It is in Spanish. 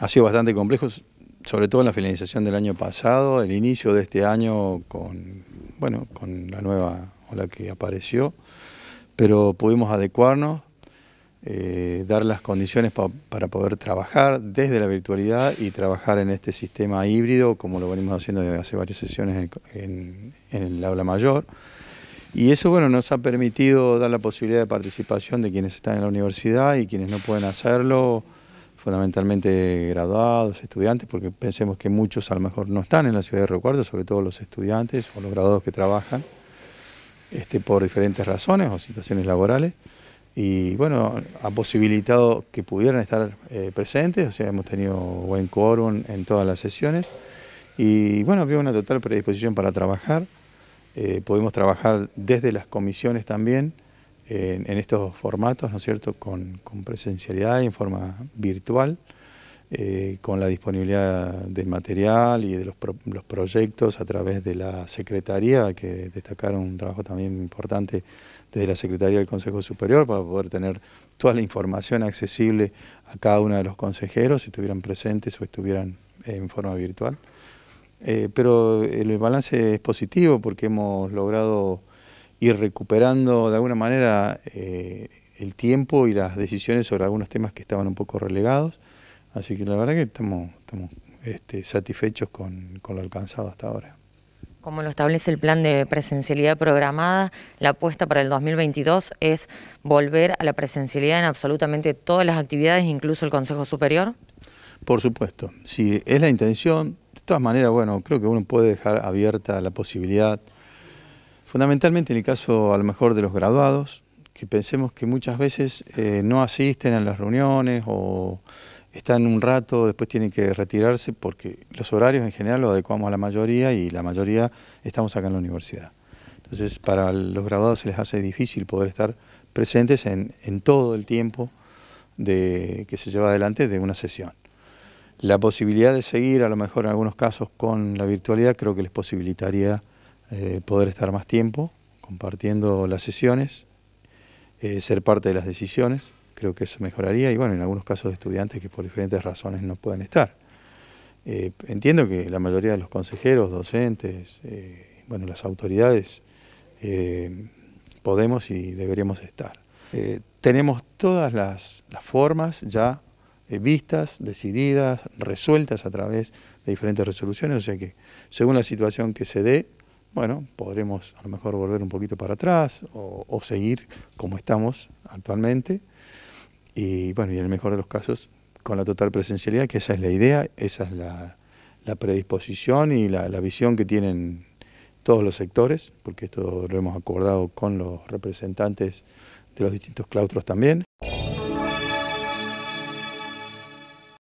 ha sido bastante complejo, sobre todo en la finalización del año pasado, el inicio de este año con, bueno, con la nueva ola que apareció, pero pudimos adecuarnos, eh, dar las condiciones para poder trabajar desde la virtualidad y trabajar en este sistema híbrido, como lo venimos haciendo desde hace varias sesiones en, en el aula mayor. Y eso bueno, nos ha permitido dar la posibilidad de participación de quienes están en la universidad y quienes no pueden hacerlo, fundamentalmente graduados, estudiantes, porque pensemos que muchos a lo mejor no están en la ciudad de Recuerdo, sobre todo los estudiantes o los graduados que trabajan, este, por diferentes razones o situaciones laborales. Y bueno, ha posibilitado que pudieran estar eh, presentes, o sea, hemos tenido buen quórum en todas las sesiones. Y bueno, había una total predisposición para trabajar. pudimos eh, podemos trabajar desde las comisiones también en, estos formatos, ¿no es cierto?, con, presencialidad y en forma virtual, eh, con la disponibilidad del material y de los, proyectos a través de la Secretaría, que destacaron un trabajo también importante desde la Secretaría del Consejo Superior para poder tener toda la información accesible a cada uno de los consejeros, si estuvieran presentes o estuvieran en forma virtual. Eh, pero el balance es positivo porque hemos logrado y recuperando de alguna manera eh, el tiempo y las decisiones sobre algunos temas que estaban un poco relegados. Así que la verdad que estamos, estamos este, satisfechos con, con lo alcanzado hasta ahora. Como lo establece el plan de presencialidad programada, la apuesta para el 2022 es volver a la presencialidad en absolutamente todas las actividades, incluso el Consejo Superior. Por supuesto, si es la intención, de todas maneras, bueno, creo que uno puede dejar abierta la posibilidad Fundamentalmente en el caso a lo mejor de los graduados, que pensemos que muchas veces eh, no asisten a las reuniones o están un rato, después tienen que retirarse porque los horarios en general los adecuamos a la mayoría y la mayoría estamos acá en la universidad. Entonces para los graduados se les hace difícil poder estar presentes en, todo el tiempo de, que se lleva adelante de una sesión. La posibilidad de seguir a lo mejor en algunos casos con la virtualidad creo que les posibilitaría eh, poder estar más tiempo compartiendo las sesiones, eh, ser parte de las decisiones, creo que eso mejoraría, y bueno, en algunos casos de estudiantes que por diferentes razones no pueden estar. Eh, entiendo que la mayoría de los consejeros, docentes, bueno, las autoridades, podemos y deberíamos estar. tenemos todas las formas ya vistas, decididas, resueltas a través de diferentes resoluciones, o sea que según la situación que se dé, bueno, podremos a lo mejor volver un poquito para atrás o, seguir como estamos actualmente. Y bueno, y en el mejor de los casos, con la total presencialidad, que esa es la idea, esa es la, predisposición y la, la, visión que tienen todos los sectores, porque esto lo hemos acordado con los representantes de los distintos claustros también.